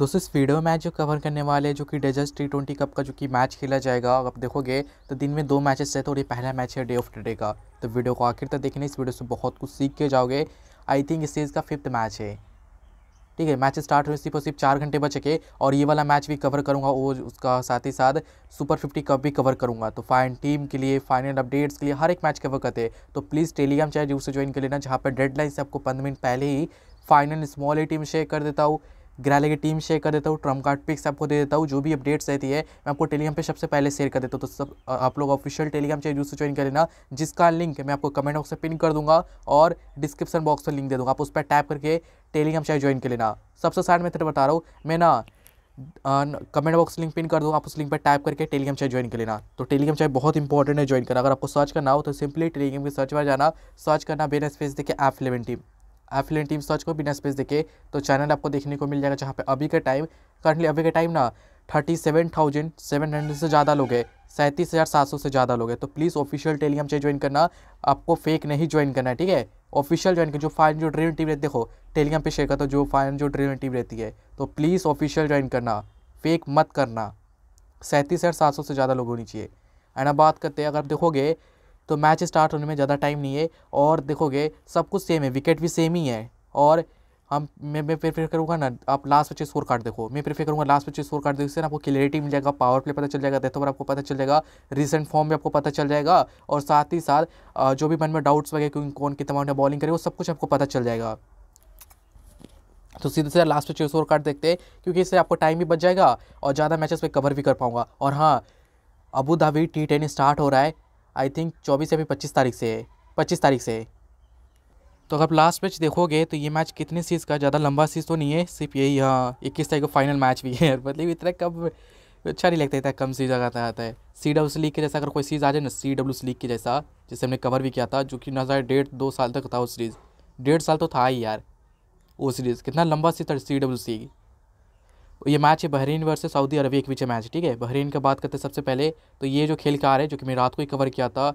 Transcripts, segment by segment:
दोस्तों इस वीडियो में मैच जो कवर करने वाले हैं जो कि डेजर्स टी ट्वेंटी कप का जो कि मैच खेला जाएगा और आप देखोगे तो दिन में दो मैचेस है तो ये पहला मैच है डे ऑफ टुडे का तो वीडियो को आखिर तक देखने इस वीडियो से बहुत कुछ सीख के जाओगे आई थिंक इस सीरीज़ का फिफ्थ मैच है ठीक है मैच स्टार्ट हुए सिर्फ और सिर्फ चार घंटे बच के और ये वाला मैच भी कवर करूँगा वो उसका साथ ही साथ सुपर फिफ्टी कप भी कवर करूँगा तो फाइन टीम के लिए फाइनल अपडेट्स के लिए हर एक मैच कवर करते हैं तो प्लीज़ टेलीग्राम चैनल जरूर से ज्वाइन कर लेना जहाँ पर डेडलाइन से आपको पंद्रह मिनट पहले ही final small a team share कर देता हूँ ग्रैले की टीम शेयर कर देता हूँ ट्रम कार्ड पिक्स आपको दे देता हूँ जो भी अपडेट्स रहती है मैं आपको टेलीग्राम पे सबसे पहले शेयर कर देता हूँ तो सब आप लोग ऑफिशियल टेलीग्राम चैनल से ज्वाइन कर लेना जिसका लिंक मैं आपको कमेंट बॉक्स में पिन कर दूंगा और डिस्क्रिप्शन बॉक्स में लिंक दे दूँगा आप उस पर टैप करके टेलीग्राम चैनल ज्वाइन कर लेना सबसे साइड में बता रहा हूँ मैं ना कमेंट बॉक्स लिंक पिन कर दूँ आप उस लिंक पर टाइप करके टेलीग्राम चाहे ज्वाइन कर लेना तो टेलीग्राम चाहे बहुत इंपॉर्टेंट है ज्वाइन करना अगर आपको सर्च करना हो तो सिंपली टेलीग्राम के सर्च पर जाना सर्च करना बिना स्पेस देखिए ऐप इलेवन टीम एफिलियन टीम सर्च को बिना स्पेस देके तो चैनल आपको देखने को मिल जाएगा जहाँ पे अभी का टाइम करंटली अभी का टाइम ना thirty seven thousand seven hundred से ज़्यादा लोग हैं सैंतीस हज़ार सात सौ से ज़्यादा लोग हैं तो please official Telegram channel join करना आपको फेक नहीं ज्वाइन करना है ठीक है ऑफिशियल ज्वाइन कर जो फाइन जो ड्रीम टीम रहती देखो टेलीग्राम पे शेयर करता जो फाइन जो ड्रीम टीम रहती है तो प्लीज़ ऑफिशियल ज्वाइन करना फेक मत करना सैंतीस हज़ार सात सौ से ज़्यादा लोग होनी चाहिए एंड अब बात करते हैं अगर देखोगे तो मैच स्टार्ट होने में ज़्यादा टाइम नहीं है और देखोगे सब कुछ सेम है विकेट भी सेम ही है और हम मैं मैं प्रेफर करूँगा ना आप लास्ट बच्चे स्कोर कार्ड देखो मैं प्रेफर करूँगा लास्ट बच्चे स्कोर कार्ड देखो इससे आपको क्लियरिटी मिल जाएगा पावर प्ले पता चल जाएगा देखो आपको पता चल जाएगा रिसेंट फॉर्म भी आपको पता चल जाएगा और साथ ही साथ जो भी मन में डाउट्स वगैरह क्योंकि कौन कितना अमाउंट बॉलिंग करे वो सब कुछ आपको पता चल जाएगा तो सीधे सीधा लास्ट में स्कोर कार्ड देखते हैं क्योंकि इससे आपको टाइम भी बच जाएगा और ज़्यादा मैचेस पर कवर भी कर पाऊँगा और हाँ अबू धाबी टी स्टार्ट हो रहा है आई थिंक चौबीस या फिर पच्चीस तारीख से है पच्चीस तारीख से है तो अगर लास्ट मैच देखोगे तो ये मैच कितने सीरीज़ का ज़्यादा लंबा सीज़ तो नहीं है सिर्फ यही हाँ इक्कीस तारीख को फाइनल मैच भी है मतलब इतना कब अच्छा नहीं लगता इतना कम सीज अगर आता है सी डब्ल्यू सी लीग के जैसा अगर कोई सीज़ आ जाए ना सी डब्ल्यू लीग के जैसा जैसे हमने कवर भी किया था जो कि नज़र डेढ़ दो साल तक था वो सीरीज़ डेढ़ साल तो था ही यार वो सीरीज़ कितना लंबा सीज था सी डब्ल्यू सी ये मैच है बहरीन वर्सेस सऊदी अरबिया के बीच मैच ठीक है बहरीन का बात करते सबसे पहले तो ये जो खेल का आ रहा है जो कि मैं रात को ही कवर किया था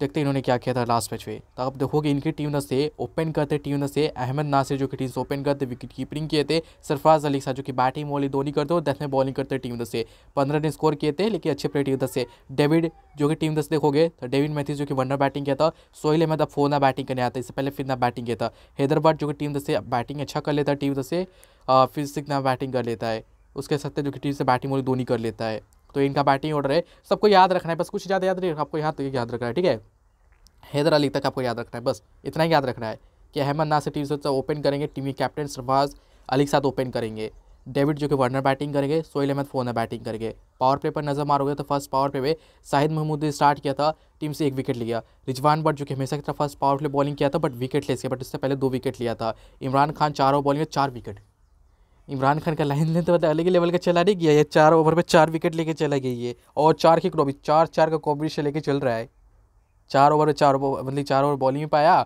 देखते हैं इन्होंने क्या किया था लास्ट मैच में तो आप देखोगे इनकी टीम ने से ओपन करते टीम ने से अहमद नासिर जो कि टीम से ओपन करते विकेट कीपिंग किए थे सरफराज अली साहब जो कि बैटिंग बॉलिंग दोनों करते और दस में बॉलिंग करते टीम दस से पंद्रह रन स्कोर किए थे लेकिन अच्छे प्लेयर टीम दस से डेविड जो कि टीम दस देखोगे तो डेविड मैथी जो कि वनडर बैटिंग किया था सोहेल अहमद अब फोना बैटिंग करने आता इससे पहले फिर ना बैटिंग किया था हैदराबाद जो कि टीम दस से बैटिंग अच्छा कर लेता टीम दस से फिर ना बैटिंग कर लेता है उसके सत्ते जो कि टीम से बैटिंग बॉलिंग दोनी कर लेता है तो इनका बैटिंग ऑर्डर है सबको याद रखना है बस कुछ ज़्यादा याद नहीं आपको यहाँ तक याद रखना है ठीक है हैदर अली तक आपको याद रखना है बस इतना ही याद रखना है कि अहमद नासिर टीम से ओपन तो करेंगे टीम के कैप्टन सरफाज अली के साथ ओपन करेंगे डेविड जो कि वर्नर बैटिंग करेंगे सोहेल अहमद फोनर बैटिंग करेंगे पावर प्ले पर नजर मारोगे तो फर्स्ट पावर प्ले में शाहिद महमूद ने स्टार्ट किया था टीम से एक विकेट लिया रिजवान बट जो कि हमेशा की तरह फर्स्ट पावर प्ले बॉलिंग किया था बट विकेट ले गया बट इससे पहले दो विकेट लिया था इमरान खान चारों बॉलिंग चार विकेट इमरान खान का लाइन लेन तो अलग ही लेवल का चला नहीं गया ये चार ओवर में चार विकेट लेके चला गया ये और चार की क्रॉबी चार चार का कॉम्बिनेशन लेके चल रहा है चार ओवर में चार मतलब चार ओवर बॉलिंग में पाया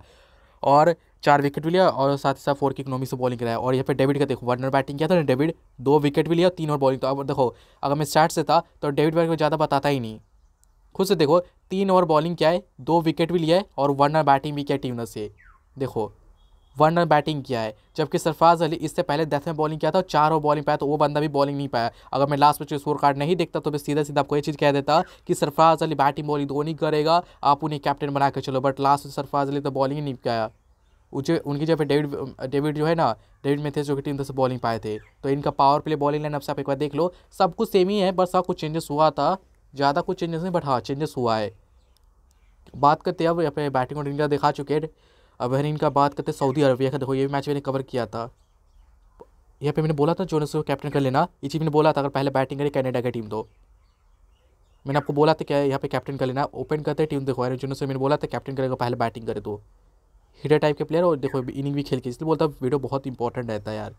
और चार विकेट भी लिया और साथ ही साथ फोर की इकनॉमी से बॉलिंग कराया और यहाँ पे डेविड का देखो वन बैटिंग किया था ना डेविड दो विकेट भी लिया तीन ओवर बॉलिंग तो अब देखो अगर मैं स्टार्ट से था तो डेविड बारे को ज़्यादा बताता ही नहीं खुद से देखो तीन ओवर बॉलिंग क्या है दो विकेट भी लिया है और वन बैटिंग भी किया टीम ने से देखो वन रन बैटिंग किया है जबकि सरफराज अली इससे पहले डेथ में बॉलिंग किया था और चार ओवर बॉलिंग पाया तो वो बंदा भी बॉलिंग नहीं पाया अगर मैं लास्ट में स्कोर कार्ड नहीं देखता तो मैं सीधा सीधा आपको ये चीज़ कह देता कि सरफराज अली बैटिंग बॉलिंग दो नहीं करेगा आप उन्हें कैप्टन बना के चलो बट लास्ट में सरफराज अली तो बॉलिंग ही नहीं पाया उनके उनकी जब डेविड डेविड जो है ना डेविड थे जो कि टीम तरफ से बॉलिंग पाए थे तो इनका पावर प्ले बॉलिंग लाइन से आप एक बार देख लो सब कुछ सेम ही है बस सब कुछ चेंजेस हुआ था ज़्यादा कुछ चेंजेस नहीं बट हाँ चेंजेस हुआ है बात करते हैं अब यहाँ पे बैटिंग और इंडिया दिखा चुके हैं अब बहरीन का बात करते सऊदी अरबिया का देखो ये मैच मैंने कवर किया था यहाँ पे मैंने बोला था जोनस को कैप्टन कर लेना ये चीज़ मैंने बोला था अगर पहले बैटिंग करें कैनेडा की टीम दो तो। मैंने आपको बोला था क्या यहाँ पे कैप्टन कर लेना ओपन करते टीम देखो एरन जोनस मैंने बोला था कैप्टन करेगा पहले बैटिंग करे दो हिटर टाइप के प्लेयर और देखो इनिंग भी खेल के इसलिए बोलता वीडियो बहुत इंपॉर्टेंट रहता है यार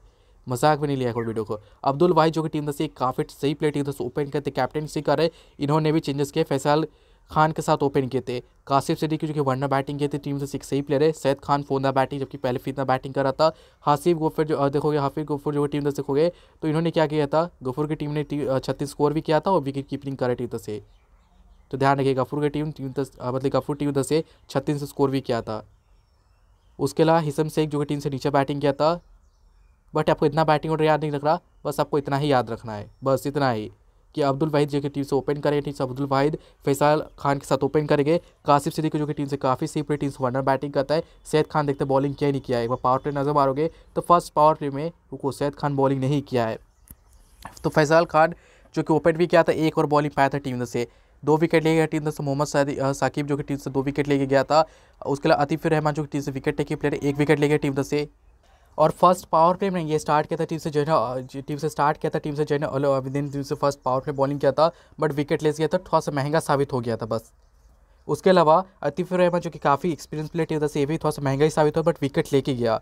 मजाक भी नहीं लिया वीडियो को अब्दुल भाई जो कि टीम दस एक काफ़ी सही प्लेयर टीम दस ओपन करते कैप्टनसी सी कर रहे इन्होंने भी चेंजेस किए फैसल खान के साथ ओपन किए थे कासिफ सिद्दीक की जो कि वरना बैटिंग किए थे टीम से सिक्स ही प्लेयर है सैद खान फोना बैटिंग जबकि पहले फितना बैटिंग कर रहा था हासिफ गफर जो देखोगे हाफिज गफर जो टीम दस देखोगे तो इन्होंने क्या किया था गफूर की टीम ने छत्तीस स्कोर भी किया था और विकेट कीपिंग करा टीम से तो ध्यान रखिए गफूर की टीम टीम दस मतलब गफूर टीम दस से छत्तीस स्कोर भी किया था उसके अलावा हिसम शेख जो कि टीम से नीचे बैटिंग किया था बट आपको इतना बैटिंग ऑर्डर याद नहीं रख रहा बस आपको इतना ही याद रखना है बस इतना ही कि अब्दुल वाहिद जो कि टीम से ओपन करेंगे टीम से अब्दुल वाहिद फैसल खान के साथ ओपन करेंगे कासिफ सिद्दीक जो कि टीम से काफ़ी सी पूरी टीम से वनर बैटिंग करता है सैद खान देखते बॉलिंग क्या नहीं किया है एक बार पावर प्ले नजर मारोगे तो फर्स्ट पावर प्ले में उनको सैद खान बॉलिंग नहीं किया है तो फैसल खान जो कि ओपन भी किया था एक और बॉलिंग पाया था टीम से दो विकेट ले गया टीम से मोहम्मद साकिब जो कि टीम से दो विकेट लेके गया था उसके अलावा अतिफ रहमान जो कि टीम से विकेट टेकिंग प्लेयर एक विकेट ले गया टीम से और फर्स्ट पावर प्ले में ये स्टार्ट किया था टीम से जो है टीम से स्टार्ट किया था टीम से जो है विदिन टीम से फर्स्ट पावर प्ले बॉलिंग किया था बट विकेट लेस गया था थोड़ा सा महंगा साबित हो गया था बस उसके अलावा अतिफ रहमान जो कि काफ़ी एक्सपीरियंस प्लेयर टीम था से भी थोड़ा सा महंगा ही साबित हुआ बट विकेट लेके गया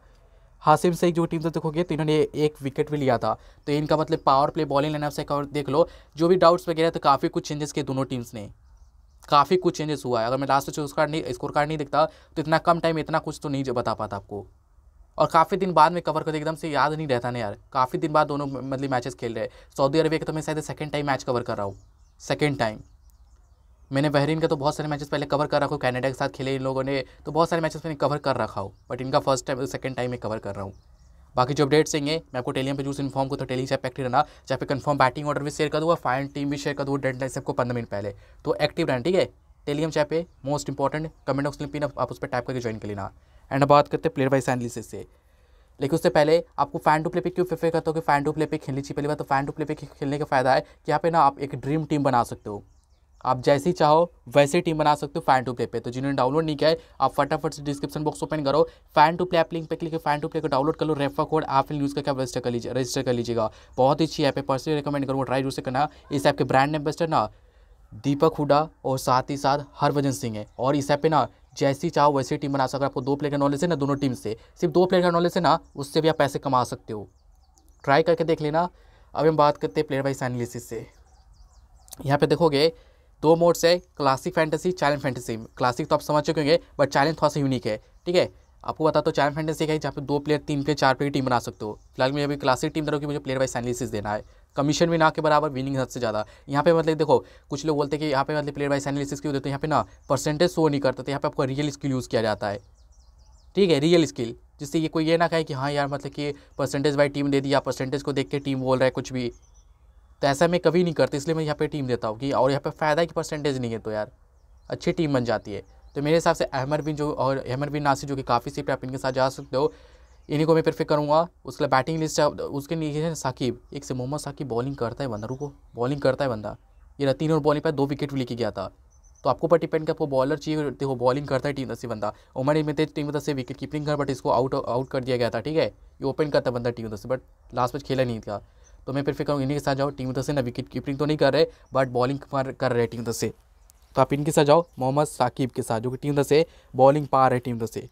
हासिम से जो टीम से देखोगे तो इन्होंने एक विकेट भी लिया था तो इनका मतलब पावर प्ले बॉलिंग लेना से देख लो जो भी डाउट्स वगैरह तो काफ़ी कुछ चेंजेस किए दोनों टीम्स ने काफ़ी कुछ चेंजेस हुआ है अगर मैं लास्ट स्कोर कार्ड नहीं स्कोर कार्ड नहीं देखता तो इतना कम टाइम इतना कुछ तो नहीं बता पाता आपको और काफ़ी दिन बाद में कवर करते एकदम से याद नहीं रहता ना यार काफ़ी दिन बाद दोनों मतलब मैचेस खेल रहे सऊदी अरबिया का तो मैं शायद सेकेंड टाइम मैच कवर कर रहा हूँ सेकेंड टाइम मैंने बहरीन का तो बहुत सारे मैचेस पहले कवर कर रखा हूँ कैनेडा के साथ खेले इन लोगों ने तो बहुत सारे मैचेस मैंने कवर कर रखा हो बट इनका फर्स्ट टाइम सेकंड टाइम में कवर कर रहा हूँ बाकी जो अपडेट्स हैं मैं आपको टेलीम पर जूस इन्फॉर्म को तो टेली से एक्टिव रहना जहाँ पे कन्फर्म बैटिंग ऑर्डर भी शेयर कर दूँगा फाइन टीम भी शेयर कर दूँगा डेडलाइन से आपको पंद्रह मिनट पहले तो एक्टिव रहना ठीक है टेलीम चैप पे मोस्ट इंपॉर्टेंट कमेंट बॉक्स में आप उस पर टाइप करके ज्वाइन कर लेना एंड बात करते हैं प्लेयर वाइज एनालिसिस से लेकिन उससे पहले आपको फैन टू प्ले पे क्यों प्रेफर करता हो कि फैन टू प्ले पे खेलनी चाहिए पहली बात तो फैन टू प्ले पे खेलने का फ़ायदा है कि यहाँ पे ना आप एक ड्रीम टीम बना सकते हो आप ही चाहो वैसी टीम बना सकते हो फैन टू प्ले पे तो जिन्होंने डाउनलोड नहीं किया है आप फटाफट से डिस्क्रिप्शन बॉक्स ओपन करो fan to play app link पे क्लिक फैन टू प्ले को डाउनलोड कर लो रेफर कोड आप यूज़ करके आप रजिस्टर कर लीजिए रजिस्टर कर लीजिएगा बहुत ही अच्छी ऐप है पर्सनली रिकमेंड करूँगा ट्राई जरूर से करना इस ऐप के ब्रांड एम्बेसडर ना दीपक हुडा और साथ ही साथ हरभजन सिंह है और इस ऐप पे ना जैसी चाहो वैसी टीम बना सकते हो आपको दो प्लेयर का नॉलेज है ना दोनों टीम से सिर्फ दो प्लेयर का नॉलेज है ना उससे भी आप पैसे कमा सकते हो ट्राई करके देख लेना अब हम बात करते हैं प्लेयर वाइज एनालिसिस से यहाँ पे देखोगे दो मोड्स है classic fantasy challenge fantasy classic तो आप समझ चुके होंगे बट चैलेंज थोड़ा सा यूनिक है ठीक है आपको बता तो चैलेंज फैंटेसी का है जहाँ पे दो प्लेयर तीन प्लेयर चार प्लेयर टीम बना सकते हो फिलहाल मैं अभी क्लासिक टीम हूँ कि मुझे प्लेयर वाइज एनालिसिस देना है कमीशन भी ना के बराबर विनिंग हद से ज़्यादा यहाँ पे मतलब देखो कुछ लोग बोलते हैं कि यहाँ पे मतलब प्लेयर वाइज एनालिसिस क्यों देते हैं यहाँ पे ना परसेंटेज शो नहीं करता तो यहाँ पे आपका रियल स्किल यूज़ किया जाता है ठीक है रियल स्किल जिससे ये कोई ये ना कहे कि हाँ यार मतलब कि परसेंटेज बाई टीम दे दी या परसेंटेज को देख के टीम बोल रहा है कुछ भी तो ऐसा मैं कभी नहीं करता इसलिए मैं यहाँ पर टीम देता हूँ कि और यहाँ पर फ़ायदा है कि परसेंटेज नहीं है तो यार अच्छी टीम बन जाती है तो मेरे हिसाब से अहमर बिन जो और अहमर बिन नासिर जो कि काफ़ी सीट आप इनके साथ जा सकते हो इन्हीं को मैं परफेक्ट करूँगा उसके लिए बैटिंग लिस्ट उसके नीचे है साकिब एक से मोहम्मद साकिब बॉलिंग करता है बंदा रुको बॉलिंग करता है बंदा ये तीन और बॉलिंग पर दो विकेट भी लेके गया था तो आपको पर डिपेंड कि आपको बॉलर चाहिए देखो बॉलिंग करता है टीम दस से बंदा उमर इमित टीम दस से विकेट कीपिंग कर बट इसको आउट आउट कर दिया गया था ठीक है ये ओपन करता बंदा टीम दस से बट लास्ट मैच खेला नहीं था तो मैं प्रेफर करूँगा इन्हीं के साथ जाओ टीम दस से ना विकेट कीपिंग तो नहीं कर रहे बट बॉलिंग कर रहे टीम दस से तो आप इनके साथ जाओ मोहम्मद साकिब के साथ जो कि टीम दस से बॉलिंग पा रहे टीम दस से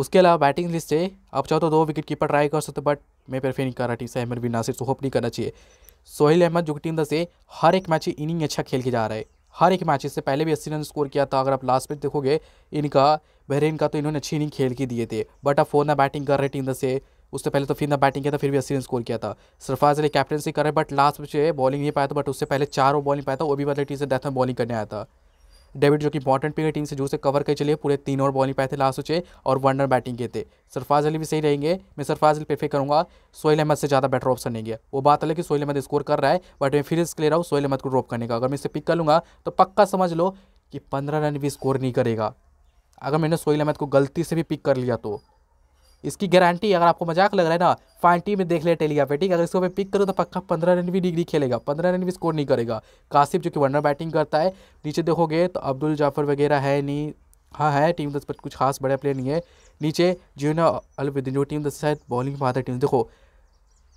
उसके अलावा बैटिंग लिस्ट से आप चाहो तो दो विकेट कीपर ट्राई कर सकते बट मैं प्रेफर नहीं कर रहा टीम से अहमद बिन नासिर तो होप नहीं करना चाहिए सोहेल अहमद जो टीम से हर एक मैच इनिंग अच्छा खेल के जा रहा है हर एक मैच इससे पहले भी अस्सी रन स्कोर किया था अगर आप लास्ट मैच देखोगे इनका बहरीन का तो इन्होंने अच्छी इनिंग खेल के दिए थे बट अब फोन ना बैटिंग कर रहे टीम से उससे पहले तो फिर ना बैटिंग किया था फिर भी अस्सी रन स्कोर किया था सरफाज अली कैप्टनसी कर रहे बट लास्ट में बॉलिंग नहीं पाया था बट उससे पहले चार ओवर बॉलिंग पाया था वो भी मतलब टीम से डेथ में बॉलिंग करने आया था डेविड जो कि बॉटन पे टीम से जो उसे कवर कर चलिए पूरे तीन ओवर बॉलिंग पाए थे लास्ट सोचे और वनडर बैटिंग के थे सरफाज अली भी सही रहेंगे मैं सरफाज अली प्रेफर करूँगा सोहेल अहमद से ज़्यादा बेटर ऑप्शन नहीं है वो बात अलग कि सोहेल अहमद स्कोर कर रहा है बट मैं फिर इसके ले रहा हूँ सोहेल अहमद को ड्रॉप करने का अगर मैं इसे पिक कर लूँगा तो पक्का समझ लो कि पंद्रह रन भी स्कोर नहीं करेगा अगर मैंने सोहेल अहमद को गलती से भी पिक कर लिया तो इसकी गारंटी अगर आपको मजाक लग रहा है ना फाइन टी में देख ले टेलिया पे ठीक है अगर इसको मैं पिक करूँ तो पक्का पंद्रह रन भी डिग्री खेलेगा पंद्रह रन भी स्कोर नहीं करेगा कासिफ जो कि वनर बैटिंग करता है नीचे देखोगे तो अब्दुल जाफर वगैरह है नहीं हाँ है टीम दस पर कुछ खास बड़े प्लेयर नहीं है नीचे ना अलविदिन जो टीम दस शायद बॉलिंग पाता टीम देखो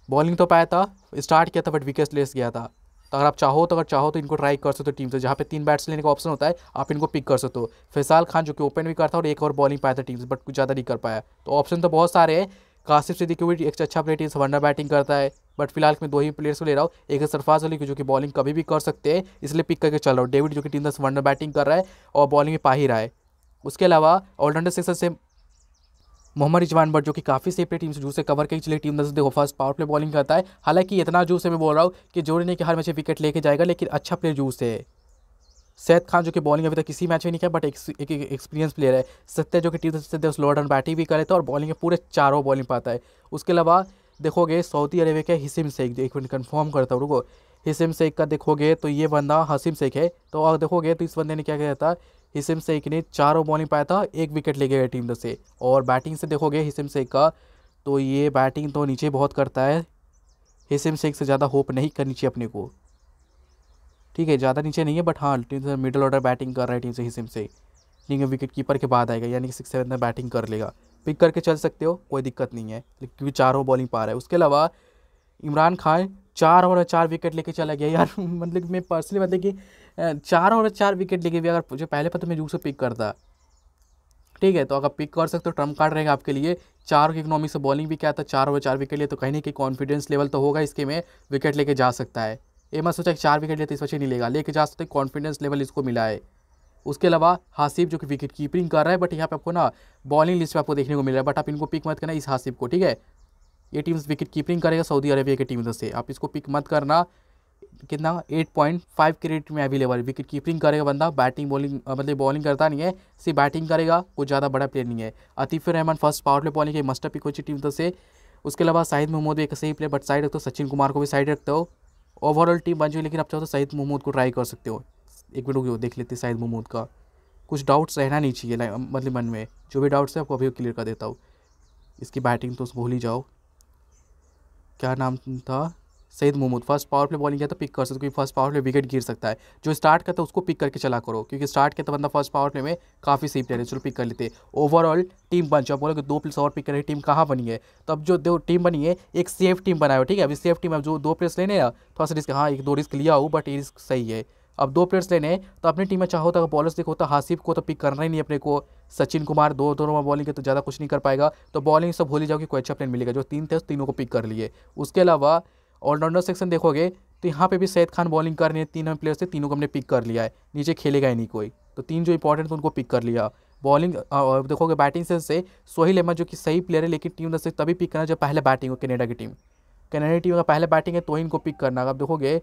बॉलिंग तो पाया था स्टार्ट किया था बट विकेट लेस गया था तो अगर आप चाहो तो अगर चाहो तो इनको ट्राई कर सकते हो टीम से जहाँ पे तीन बैट्स लेने का ऑप्शन होता है आप इनको पिक कर सकते हो फैसल खान जो कि ओपन भी करता है और एक और बॉलिंग पाया था टीम से बट कुछ ज़्यादा नहीं कर पाया तो ऑप्शन तो बहुत सारे हैं कासिफ से देखिए एक अच्छा प्लेयर टीम वंडर बैटिंग करता है बट फिलहाल मैं दो ही प्लेयर्स को ले रहा हूँ एक है सरफाज अली जो कि बॉलिंग कभी भी कर सकते हैं इसलिए पिक करके चल रहा हूँ डेविड जो कि टीम दस वंडर बैटिंग कर रहा है और बॉलिंग में पा ही रहा है उसके अलावा ऑलराउंडर सेक्शन से मोहम्मद रिजवान बट जो कि काफ़ी सेफ टीम से जूस से कवर करी चले टीम नजर देखो फर्स्ट पावर प्ले बॉलिंग करता है हालांकि इतना जूस से मैं बोल रहा हूँ कि जोड़ी ने कि हर मैच में विकेट लेके जाएगा लेकिन अच्छा प्लेयर जूस है सैद खान जो कि बॉलिंग अभी तक किसी मैच में नहीं किया बट एक, एक्सपीरियंस प्लेयर है सत्य जो कि टीम से स्लो रन बैटिंग भी करे थे तो और बॉलिंग पूरे चारों बॉलिंग पाता है उसके अलावा देखोगे सऊदी अरेबिया के हिसिम शेख एक मिनट कन्फर्म करता हूँ रुको हिसिम शेख का देखोगे तो ये बंदा हसीम शेख है तो और देखोगे तो इस बंदे ने क्या किया था हिसम शेख ने चार ओवर बॉलिंग पाया था एक विकेट ले गया टीम से और बैटिंग से देखोगे हिसम शेख का तो ये बैटिंग तो नीचे बहुत करता है हिसम शेख से ज़्यादा होप नहीं करनी चाहिए अपने को ठीक है ज़्यादा नीचे नहीं है बट हाँ टीम से मिडल ऑर्डर बैटिंग कर रहा है टीम से हिसम से ठीक है विकेट कीपर के बाद आएगा यानी कि सिक्स सेवन में बैटिंग कर लेगा पिक करके चल सकते हो कोई दिक्कत नहीं है क्योंकि चार ओवर बॉलिंग पा रहा है उसके अलावा इमरान खान चार ओवर चार विकेट लेके चला गया यार मतलब मैं पर्सनली मतलब कि चार और चार विकेट लेके भी अगर जो पहले पत्र में जू से पिक करता ठीक है तो अगर पिक कर सकते हो ट्रम्प कार्ड रहेगा आपके लिए चार के इकोनॉमी से बॉलिंग भी क्या था चार ओवर चार विकेट लिए तो कहीं ना कहीं कॉन्फिडेंस लेवल तो होगा इसके में विकेट लेके जा सकता है ये मत सोचा कि चार विकेट लेते तो इस वजह नहीं लेगा लेके जा सकते कॉन्फिडेंस लेवल इसको मिला है उसके अलावा हासिब जो कि विकेट कीपिंग कर रहा है बट यहाँ पे आपको ना बॉलिंग लिस्ट पर आपको देखने को मिल रहा है बट आप इनको पिक मत करना इस हासिब को ठीक है ये टीम्स विकेट कीपिंग करेगा सऊदी अरेबिया की टीम से आप इसको पिक मत करना कितना 8.5 क्रेडिट में अवेलेबल विकेट कीपिंग करेगा बंदा बैटिंग बॉलिंग मतलब बॉलिंग करता नहीं है सिर्फ बैटिंग करेगा कुछ ज़्यादा बड़ा प्लेयर नहीं है Atif Rehman first power play bowling है मस्टर पिक होची टीम से उसके अलावा शाहिद महमूद एक सही प्लेयर बट साइड रखते हो सचिन कुमार को भी साइड रखते हो ओवरऑल टीम बन जाए लेकिन आप चाहो तो शाहिद मोहम्मद को ट्राई कर सकते हो एक मिनट हो देख लेते शाहिद मोहम्मद का कुछ डाउट्स रहना नहीं चाहिए मतलब मन में जो भी डाउट्स है आपको अभी क्लियर कर देता हूँ इसकी बैटिंग तो भूल ही जाओ क्या नाम था Saeed Mohammad first power play bowling किया तो पिक कर सकते हो क्योंकि फर्स्ट पावर प्ले विकेट गिर सकता है जो स्टार्ट करता है उसको पिक करके चला करो क्योंकि स्टार्ट करता बंदा फर्स्ट पावर प्ले में काफ़ी सही प्लेयर है चलो पिक कर लेते ओवरऑल टीम बन चुका बोलो कि दो प्लेस और पिक करें टीम कहाँ बनी है तो अब जो दो टीम बनी है एक सेफ टीम बनाए हो ठीक है अभी सेफ टीम अब जो दो प्लेस लेने ना थोड़ा सा रिस्क हाँ एक दो रिस्क लिया हो बट ये रिस्क सही है अब दो प्लेयर्स लेने तो अपनी टीम में चाहो तो अगर बॉलर्स देखो तो हासिफ को तो पिक करना ही नहीं अपने को सचिन कुमार दो दोनों में बॉलिंग के तो ज़्यादा कुछ नहीं कर पाएगा तो बॉलिंग सब भूल ही जाओ कि कोई अच्छा प्लेयर मिलेगा जो तीन थे तीनों को पिक कर लिए उसके अलावा ऑलराउंडर सेक्शन देखोगे तो यहाँ पे भी सैद खान बॉलिंग कर रहे हैं तीन प्लेयर से तीनों को हमने पिक कर लिया है नीचे खेलेगा ही नहीं कोई तो तीन जो इंपॉर्टेंट थे तो उनको पिक कर लिया बॉलिंग देखोगे बैटिंग से से सोहिल अहमद जो कि सही प्लेयर है लेकिन टीम से तभी पिक करना जब पहले बैटिंग हो कनेडा की टीम कनेडा टीम का पहले बैटिंग है तो इनको पिक करना अगर देखोगे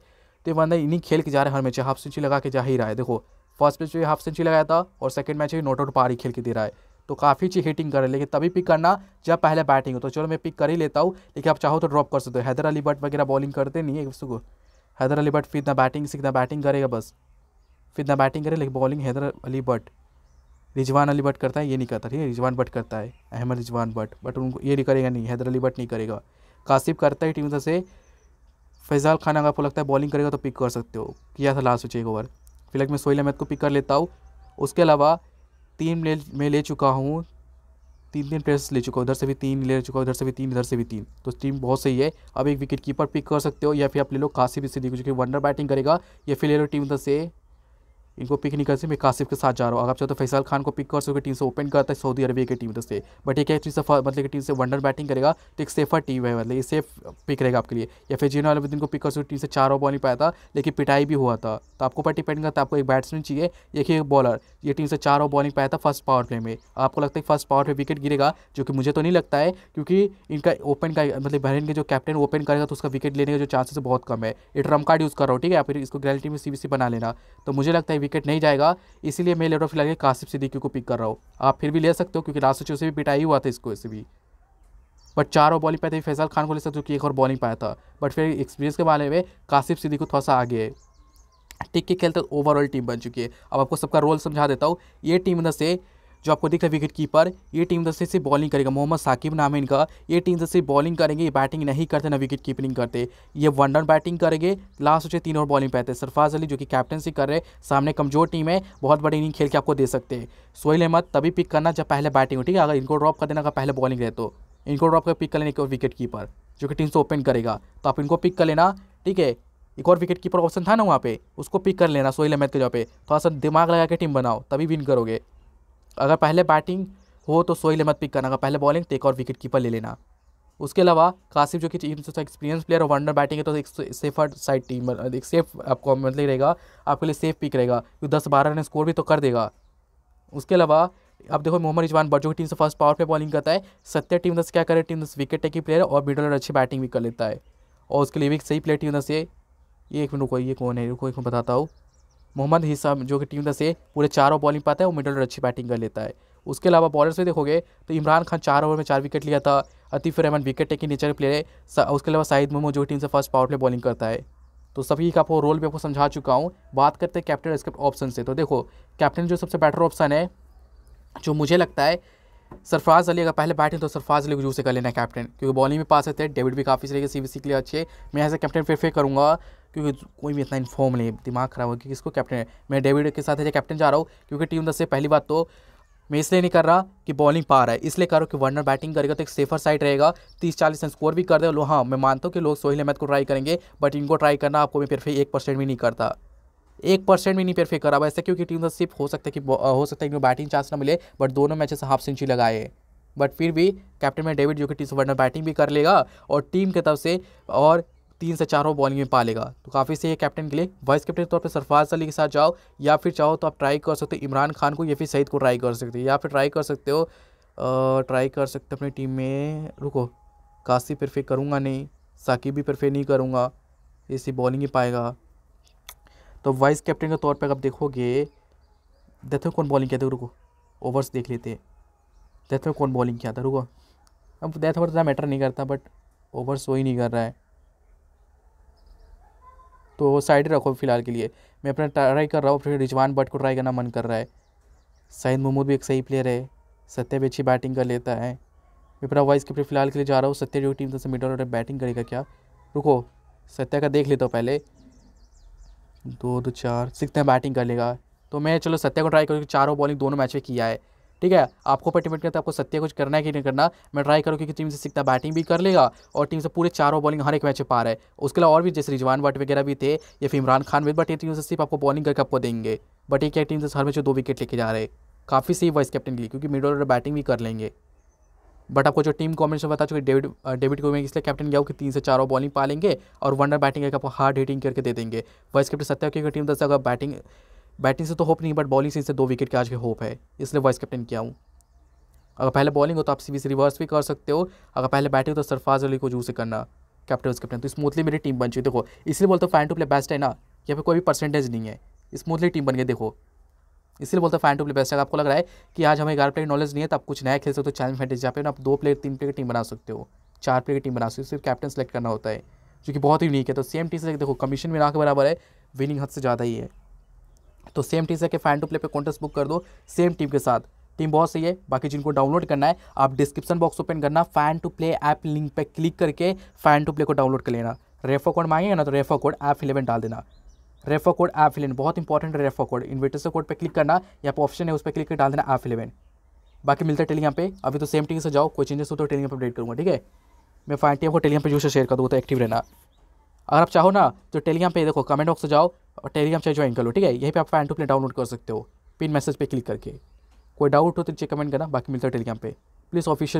तो बंदा इन्हीं खेल के जा रहे हैं हर मैच हाफ सेंचुरी लगा के जा ही रहा है देखो फर्स्ट मैच में हाफ सेंचुरी लगाया था और सेकंड मैच में नोट आउट पार ही खेल के दे रहा है तो काफ़ी चीज़ हिटिंग कर रहे लेकिन तभी पिक करना जब पहले बैटिंग हो तो चलो मैं पिक कर ही लेता हूँ लेकिन आप चाहो तो ड्रॉप कर सकते हो हैदर अली बट वगैरह बॉलिंग करते नहीं है उसको हैदर अली बट फिर इतना बैटिंग से बैटिंग करेगा बस फिर इतना बैटिंग करेगा लेकिन बॉलिंग हैदर अली बट रिजवान अली बट करता है ये नहीं करता ठीक है रिजवान बट करता है अहमद रिजवान बट बट उनको ये नहीं करेगा नहीं हैदर अली बट नहीं करेगा कासिफ करता है टीम से फैजाल खान अगर आपको लगता है बॉलिंग करेगा तो पिक कर सकते हो किया था लास्ट में एक ओवर फिलहाल मैं सोहेल अहमद को पिक कर लेता हूँ उसके अलावा तीन ले मैं ले चुका हूँ तीन तीन प्लेयर्स ले चुका हूँ उधर से भी तीन ले चुका हूँ उधर से भी तीन इधर से भी तीन तो टीम बहुत सही है अब एक विकेट कीपर पिक कर सकते हो या फिर आप ले लो कासिफ इससे देखो जो कि वंडर बैटिंग करेगा या फिर ले लो टीम उधर से इनको पिक नहीं कर सकते मैं कासिफ के साथ जा रहा हूँ अगर आप चाहते तो फैसल खान को पिक कर सकते टीम से ओपन करता है सऊदी अरबिया की टीम तो से बट ये क्या से मतलब की टीम से वन बैटिंग करेगा तो एक सेफर टीम है मतलब ये सेफ पिक रहेगा आपके लिए या फिर जीना अलबुद्दीन को पिक कर सकते टीम से चार बॉल नहीं पाया था लेकिन पिटाई भी हुआ था तो आपको पर डिपेंड करता है आपको एक बैट्समैन चाहिए एक ही बॉलर ये टीम से चार ओवर बॉलिंग पाया था फर्स्ट पावर प्ले में आपको लगता है फर्स्ट पावर प्ले विकेट गिरेगा जो कि मुझे तो नहीं लगता है क्योंकि इनका ओपन का मतलब बहरीन के जो कैप्टन ओपन करेगा तो उसका विकेट लेने का जो चांसेस बहुत कम है ये ट्रम कार्ड यूज़ कर रहा हूँ ठीक है या फिर इसको ग्रैलिटी में सी बना लेना तो मुझे लगता है विकेट नहीं जाएगा इसीलिए मैं लेटर फिलहाल कासिफ सिद्दीकी को पिक कर रहा हूँ आप फिर भी ले सकते हो क्योंकि लास्ट से भी पिटाई हुआ था इसको इसे भी बट चार ओवर बॉलिंग पाए थे फैसल खान को ले सकते हो कि एक और बॉलिंग पाया था बट फिर एक्सपीरियंस के बारे में कासिफ सिद्दीकी थोड़ा सा आगे है टिक के खेलते ओवरऑल टीम बन चुकी है अब आपको सबका रोल समझा देता हूँ ये टीम अंदर से जो आपको दिख रहा है विकेट कीपर ये टीम दस से बॉलिंग करेगा मोहम्मद साकिब नाम है इनका ये टीम से बॉलिंग करेंगे ये बैटिंग नहीं करते ना विकेट कीपिंग करते ये वन डाउन बैटिंग करेंगे लास्ट उसे तीन ओवर बॉलिंग पे आते हैं सरफाज अली जो कि कैप्टनसी कर रहे सामने कमजोर टीम है बहुत बड़ी इनिंग खेल के आपको दे सकते हैं सोहेल अहमद तभी पिक करना जब पहले बैटिंग हो ठीक है अगर इनको ड्रॉप कर देना अगर पहले बॉलिंग रहे तो इनको ड्रॉप कर पिक कर लेने विकेट कीपर जो कि टीम से ओपन करेगा तो आप इनको पिक कर लेना ठीक है एक और विकेट कीपर ऑप्शन था ना वहाँ पे उसको पिक कर लेना सोहेल अहमद के जगह पे थोड़ा सा दिमाग लगा के टीम बनाओ तभी विन करोगे अगर पहले बैटिंग हो तो सोहेल अहमद पिक करना अगर पहले बॉलिंग टेक और विकेट कीपर ले लेना उसके अलावा कासिफ जो कि टीम से एक्सपीरियंस तो प्लेयर और वनडर बैटिंग है तो एक सेफर साइड टीम एक सेफ आपको मतलब रहेगा आपके लिए सेफ पिक रहेगा क्योंकि दस बारह रन स्कोर भी तो कर देगा उसके अलावा अब देखो मोहम्मद रिजवान बच्चों की टीम से फर्स्ट पावर पे बॉलिंग करता है सत्य टीम दस क्या करे टीम दस विकेट टेकिंग प्लेयर और मिडल अच्छी बैटिंग भी कर लेता है और उसके लिए भी सही प्लेयर टीम दस ये एक मिनट रुको ये कौन है रुको एक मैं बताता हूँ मोहम्मद हिसाम जो कि टीम दस से पूरे चार ओवर बॉलिंग पाता है वो मिडल ऑर्डर अच्छी बैटिंग कर लेता है उसके अलावा बॉलर्स में देखोगे तो इमरान खान चार ओवर में चार विकेट लिया था Atif Rehman wicket taking nature player है उसके अलावा साहिद मोहम्मद जो टीम से फर्स्ट पावर प्ले बॉलिंग करता है तो सभी का आपको रोल भी आपको समझा चुका हूँ बात करते हैं कैप्टन स्क्रिप्ट ऑप्शन से तो देखो कैप्टन जो सबसे बेटर ऑप्शन है जो मुझे लगता है सरफराज अली अगर पहले बैटिंग तो सरफराज अली को से कर लेना कैप्टन क्योंकि बॉलिंग भी पा सकते हैं डेविड भी काफ़ी सही सी बी सी के लिए अच्छे मैं ऐसे कैप्टन फिर फिर करूँगा क्योंकि कोई भी इतना इन्फॉर्म नहीं दिमाग खराब होगा कि किसको कैप्टन है मैं डेविड के साथ ऐसे कैप्टन जा रहा हूँ क्योंकि टीम दस से पहली बात तो मैं इसलिए नहीं कर रहा कि बॉलिंग पा रहा है इसलिए करो कि वर्नर बैटिंग करेगा तो एक सेफर साइड रहेगा तीस चालीस रन स्कोर भी कर दे लो हाँ मैं मानता हूँ कि लोग सोहिल अहमद को ट्राई करेंगे बट इनको ट्राई करना आपको मैं फिर फिर एक परसेंट भी नहीं करता एक परसेंट भी नहीं परफेक्ट करा हुआ ऐसा क्योंकि टीम से सिर्फ हो सकता है कि हो सकता है इनको बैटिंग चांस ना मिले बट दोनों मैचेस हाफ सेंचुरी लगाए बट फिर भी कैप्टन में डेविड जो कि टीम से वर्नर बैटिंग भी कर लेगा और टीम की तरफ से और तीन से चारों बॉलिंग में पा लेगा तो काफ़ी सही है कैप्टन के लिए वाइस कैप्टन के तौर पर सरफराज अली के साथ जाओ या फिर चाहो तो आप ट्राई कर सकते हो इमरान खान को या फिर सईद को ट्राई कर सकते हो या फिर ट्राई कर सकते हो ट्राई कर सकते हो अपनी टीम में रुको काशी परफेक्ट करूँगा नहीं साकिब भी परफेक्ट नहीं करूँगा इसी बॉलिंग ही पाएगा तो वाइस कैप्टन के तौर पर आप देखोगे देखो कौन बॉलिंग किया था रुको ओवर्स देख लेते हैं देखते कौन बॉलिंग किया था रुको अब डेथ ओवर इतना मैटर नहीं करता बट ओवर शो ही नहीं कर रहा है तो साइड रखो फिलहाल के लिए मैं अपना ट्राई कर रहा हूँ फिर रिजवान बट को ट्राई करना मन कर रहा है सईद महमूद भी एक सही प्लेयर है सत्य भी अच्छी बैटिंग कर लेता है मैं अपना वाइस कैप्टन फिलहाल के लिए जा रहा हूँ सत्य जो टीम से मिडल ऑर्डर बैटिंग करेगा क्या रुको सत्या का देख लेता हूँ पहले दो दो चार सिक्स में बैटिंग कर लेगा तो मैं चलो सत्या को ट्राई करूँ कि चारों बॉलिंग दोनों मैच में किया है ठीक है आपको पर डिपेंड करता है आपको सत्या कुछ करना है कि नहीं करना मैं ट्राई करूँ क्योंकि टीम से सीखता बैटिंग भी कर लेगा और टीम से पूरे चारों बॉलिंग हर एक मैच में पा रहा है उसके अलावा और भी जैसे रिजवान भट्ट वगैरह भी थे या फिर इमरान खान भी बट ये टीम से सिर्फ आपको बॉलिंग करके आपको देंगे बट ये क्या टीम से हर मैच में दो विकेट लेके जा रहे काफ़ी सेफ वाइस कैप्टन के लिए क्योंकि मिडल ऑर्डर बैटिंग भी कर लेंगे बट आपको जो टीम कमेंट्स से बता चुके डेविड डेविड को इसलिए कैप्टन गया कि तीन से चारों बॉलिंग पालेंगे और वनडर बैटिंग करके आपको हार्ड हिटिंग करके दे देंगे वाइस कैप्टन सत्या की टीम दस अगर बैटिंग बैटिंग से तो होप नहीं बट बॉलिंग से इससे दो विकेट के आज के होप है इसलिए वाइस कैप्टन किया हूँ अगर पहले बॉलिंग हो तो आप सीरीज रिवर्स भी कर सकते हो अगर पहले बैटिंग हो तो सरफाज अली को से करना कैप्टन वाइस कैप्टन तो स्मूथली मेरी टीम बन चुकी देखो इसलिए बोलते हो फैन टू प्ले बेस्ट है ना यहाँ पे कोई भी परसेंटेज नहीं है स्मूथली टीम बन गई देखो इसलिए बोलते हैं फाइन टू प्ले बेस्ट है आपको लग रहा है कि आज हमें ग्यारह प्लेयर नॉलेज नहीं है तो आप कुछ नया खेल सकते हो चैलेंज फैंटेसी जहाँ पे आप दो प्लेयर तीन प्लेयर की टीम बना सकते हो चार प्लेयर की टीम बना सकते हो सिर्फ कैप्टन सेलेक्ट करना होता है जो कि बहुत ही यूनिक है तो सेम टी से देखो कमीशन भी ना के बराबर है विनिंग हद से ज़्यादा ही है तो सेम टी से फैन टू प्ले पर कॉन्टेस्ट बुक कर दो सेम टीम के साथ टीम बहुत सही है बाकी जिनको डाउनलोड करना है आप डिस्क्रिप्शन बॉक्स ओपन करना fan to play app link पर क्लिक करके फैन टू प्ले को डाउनलोड कर लेना रेफो कोड मांगेगा ना तो रेफो कोड ऐप इलेवन डाल देना रेफर कोड एफ इलेवन बहुत इंपॉर्टेंट रेफर कोड इन्वेटर से कोड पर क्लिक करना यहाँ पर ऑप्शन है उस पर क्लिक कर डाल देना एफ इलेवन बाकी मिलता है टेलीग्राम पे अभी तो सेम टीम से जाओ कोई चेंजेस हो तो टेलीग्राम पर अपडेट करूँगा ठीक है मैं फाइन टीम को टेलीग्राम पर जो से शेयर कर दूँ तो एक्टिव रहना अगर आप चाहो ना तो टेलीग्राम पे देखो कमेंट बॉक्स से जाओ और टेलीग्राम से ज्वाइन कर लो ठीक है यहीं पे आप फाइन टू अपने डाउनलोड कर सकते हो पिन मैसेज पे क्लिक करके कोई डाउट हो तो चेक कमेंट करना बाकी मिलता है टेलीग्राम पे प्लीज़ ऑफिशियल